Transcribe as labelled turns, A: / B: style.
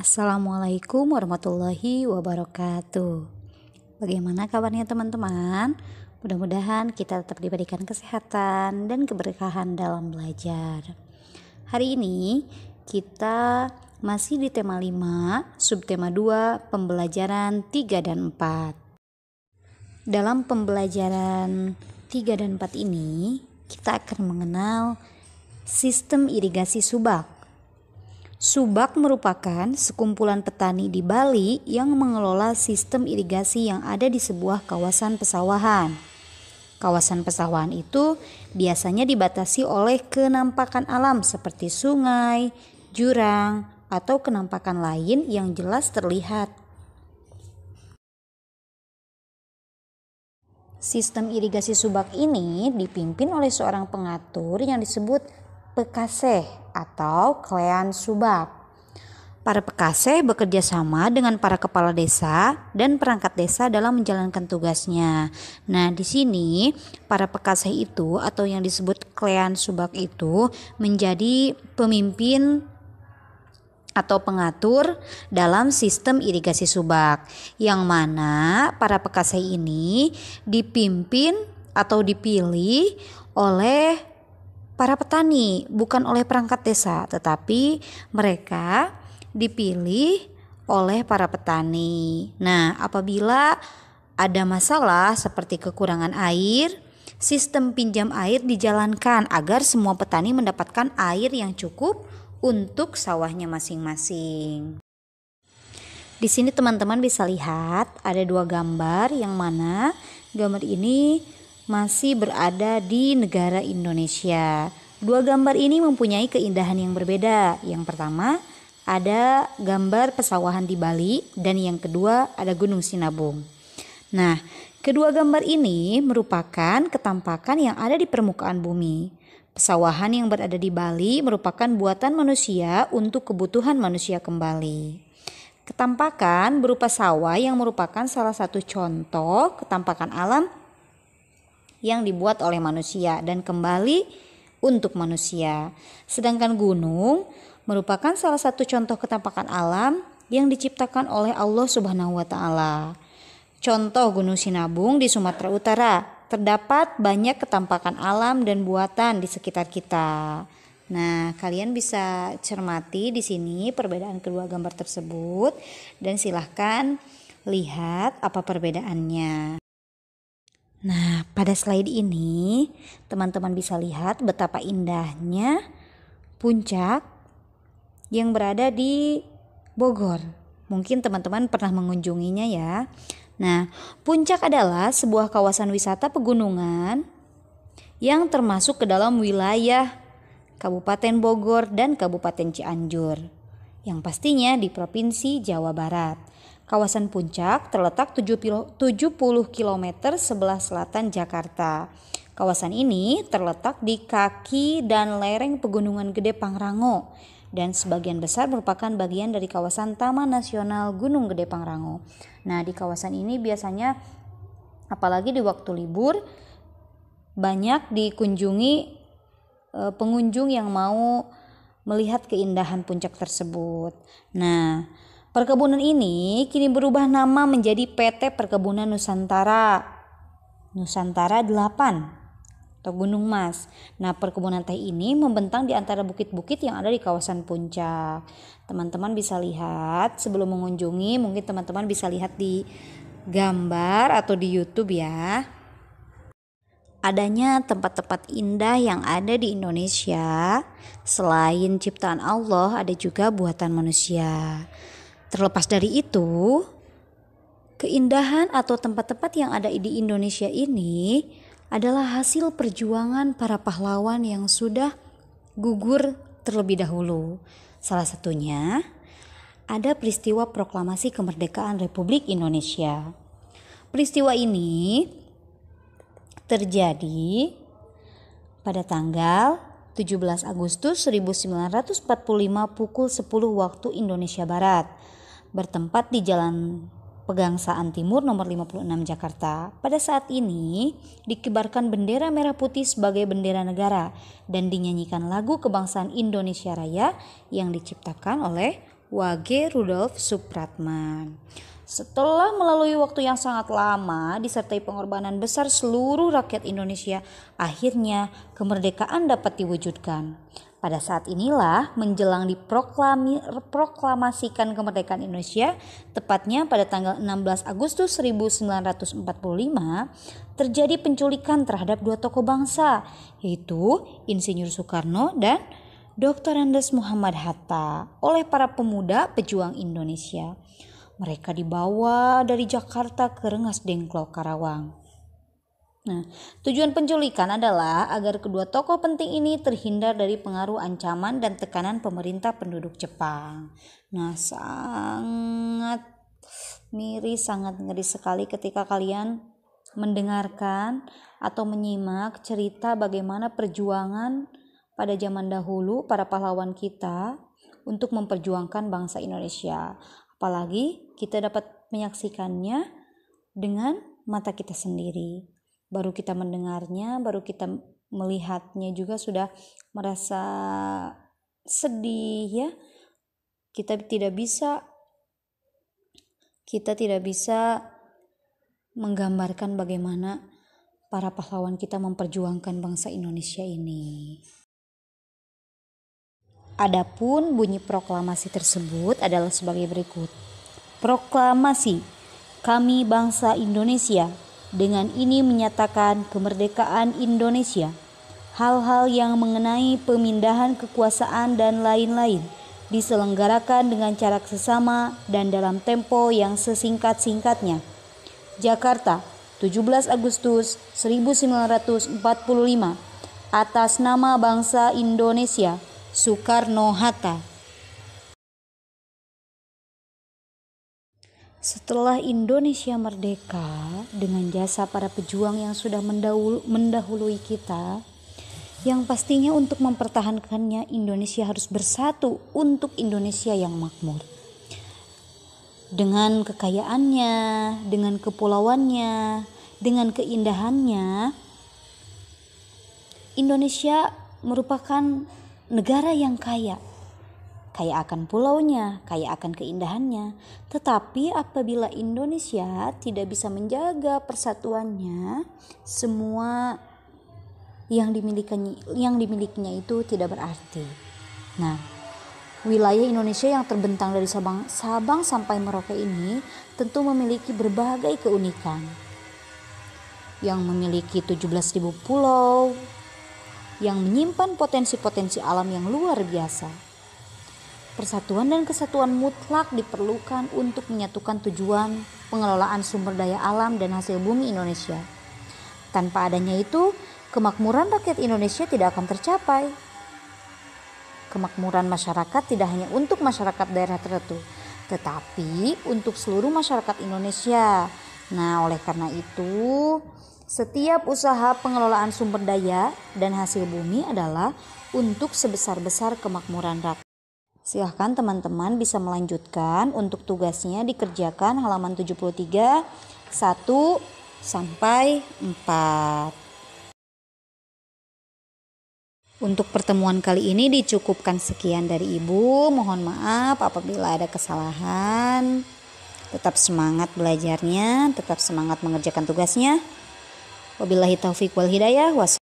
A: Assalamualaikum warahmatullahi wabarakatuh. Bagaimana kabarnya teman-teman? Mudah-mudahan kita tetap diberikan kesehatan dan keberkahan dalam belajar. Hari ini kita masih di tema 5, subtema 2, pembelajaran 3 dan 4. Dalam pembelajaran 3 dan 4 ini, kita akan mengenal sistem irigasi subak Subak merupakan sekumpulan petani di Bali yang mengelola sistem irigasi yang ada di sebuah kawasan pesawahan. Kawasan pesawahan itu biasanya dibatasi oleh kenampakan alam seperti sungai, jurang, atau kenampakan lain yang jelas terlihat. Sistem irigasi subak ini dipimpin oleh seorang pengatur yang disebut Pekaseh atau Klean subak. Para pekase bekerja sama dengan para kepala desa dan perangkat desa dalam menjalankan tugasnya. Nah, di sini para pekase itu atau yang disebut Klean Subak itu menjadi pemimpin atau pengatur dalam sistem irigasi subak yang mana para pekase ini dipimpin atau dipilih oleh para petani, bukan oleh perangkat desa, tetapi mereka dipilih oleh para petani. Nah, apabila ada masalah seperti kekurangan air, sistem pinjam air dijalankan agar semua petani mendapatkan air yang cukup untuk sawahnya masing-masing. Di sini teman-teman bisa lihat ada dua gambar yang mana gambar ini masih berada di negara Indonesia. Dua gambar ini mempunyai keindahan yang berbeda. Yang pertama, ada gambar pesawahan di Bali dan yang kedua ada Gunung Sinabung. Nah, kedua gambar ini merupakan ketampakan yang ada di permukaan bumi. Pesawahan yang berada di Bali merupakan buatan manusia untuk kebutuhan manusia kembali. Ketampakan berupa sawah yang merupakan salah satu contoh ketampakan alam yang dibuat oleh manusia dan kembali untuk manusia. Sedangkan gunung merupakan salah satu contoh ketampakan alam yang diciptakan oleh Allah Subhanahu wa taala. Contoh Gunung Sinabung di Sumatera Utara, terdapat banyak ketampakan alam dan buatan di sekitar kita. Nah, kalian bisa cermati di sini perbedaan kedua gambar tersebut dan silahkan lihat apa perbedaannya. Nah, pada slide ini teman-teman bisa lihat betapa indahnya puncak yang berada di Bogor. Mungkin teman-teman pernah mengunjunginya ya. Nah, puncak adalah sebuah kawasan wisata pegunungan yang termasuk ke dalam wilayah Kabupaten Bogor dan Kabupaten Cianjur yang pastinya di Provinsi Jawa Barat. Kawasan Puncak terletak 70 km sebelah selatan Jakarta. Kawasan ini terletak di kaki dan lereng Pegunungan Gede Pangrango dan sebagian besar merupakan bagian dari kawasan Taman Nasional Gunung Gede Pangrango. Nah, di kawasan ini biasanya apalagi di waktu libur banyak dikunjungi e, pengunjung yang mau melihat keindahan puncak tersebut. Nah, Perkebunan ini kini berubah nama menjadi PT Perkebunan Nusantara. Nusantara 8 atau Gunung Mas. Nah, perkebunan teh ini membentang di antara bukit-bukit yang ada di kawasan puncak. Teman-teman bisa lihat sebelum mengunjungi, mungkin teman-teman bisa lihat di gambar atau di YouTube ya. Adanya tempat-tempat indah yang ada di Indonesia, selain ciptaan Allah, ada juga buatan manusia. Terlepas dari itu, keindahan atau tempat-tempat yang ada di Indonesia ini adalah hasil perjuangan para pahlawan yang sudah gugur terlebih dahulu. Salah satunya ada peristiwa proklamasi kemerdekaan Republik Indonesia. Peristiwa ini terjadi pada tanggal 17 Agustus 1945 pukul 10 waktu Indonesia Barat bertempat di Jalan Pegangsaan Timur nomor 56 Jakarta. Pada saat ini dikibarkan bendera merah putih sebagai bendera negara dan dinyanyikan lagu kebangsaan Indonesia Raya yang diciptakan oleh Wage Rudolf Supratman. Setelah melalui waktu yang sangat lama disertai pengorbanan besar seluruh rakyat Indonesia, akhirnya kemerdekaan dapat diwujudkan. Pada saat inilah menjelang diproklamasikan kemerdekaan Indonesia, tepatnya pada tanggal 16 Agustus 1945, terjadi penculikan terhadap dua tokoh bangsa, yaitu Insinyur Soekarno dan Dr. Andes Muhammad Hatta oleh para pemuda pejuang Indonesia. Mereka dibawa dari Jakarta ke Rengas Dengklok, Karawang. Nah, tujuan penculikan adalah agar kedua tokoh penting ini terhindar dari pengaruh ancaman dan tekanan pemerintah penduduk Jepang. Nah, sangat miris, sangat ngeri sekali ketika kalian mendengarkan atau menyimak cerita bagaimana perjuangan pada zaman dahulu para pahlawan kita untuk memperjuangkan bangsa Indonesia. Apalagi kita dapat menyaksikannya dengan mata kita sendiri baru kita mendengarnya, baru kita melihatnya juga sudah merasa sedih ya. Kita tidak bisa kita tidak bisa menggambarkan bagaimana para pahlawan kita memperjuangkan bangsa Indonesia ini. Adapun bunyi proklamasi tersebut adalah sebagai berikut. Proklamasi Kami Bangsa Indonesia dengan ini menyatakan kemerdekaan Indonesia, hal-hal yang mengenai pemindahan kekuasaan dan lain-lain diselenggarakan dengan cara sesama dan dalam tempo yang sesingkat-singkatnya. Jakarta, 17 Agustus 1945 atas nama bangsa Indonesia Soekarno-Hatta. Setelah Indonesia merdeka dengan jasa para pejuang yang sudah mendahul, mendahului kita, yang pastinya untuk mempertahankannya Indonesia harus bersatu untuk Indonesia yang makmur. Dengan kekayaannya, dengan kepulauannya, dengan keindahannya, Indonesia merupakan negara yang kaya kaya akan pulaunya, kaya akan keindahannya. Tetapi apabila Indonesia tidak bisa menjaga persatuannya, semua yang dimilikinya yang dimilikinya itu tidak berarti. Nah, wilayah Indonesia yang terbentang dari Sabang Sabang sampai Merauke ini tentu memiliki berbagai keunikan. Yang memiliki 17.000 pulau, yang menyimpan potensi-potensi alam yang luar biasa Persatuan dan kesatuan mutlak diperlukan untuk menyatukan tujuan pengelolaan sumber daya alam dan hasil bumi Indonesia. Tanpa adanya itu, kemakmuran rakyat Indonesia tidak akan tercapai. Kemakmuran masyarakat tidak hanya untuk masyarakat daerah tertentu, tetapi untuk seluruh masyarakat Indonesia. Nah, oleh karena itu, setiap usaha pengelolaan sumber daya dan hasil bumi adalah untuk sebesar-besar kemakmuran rakyat. Silahkan teman-teman bisa melanjutkan untuk tugasnya dikerjakan halaman 73 1 sampai 4. Untuk pertemuan kali ini dicukupkan sekian dari Ibu. Mohon maaf apabila ada kesalahan. Tetap semangat belajarnya, tetap semangat mengerjakan tugasnya. Wabillahi taufiq wal hidayah.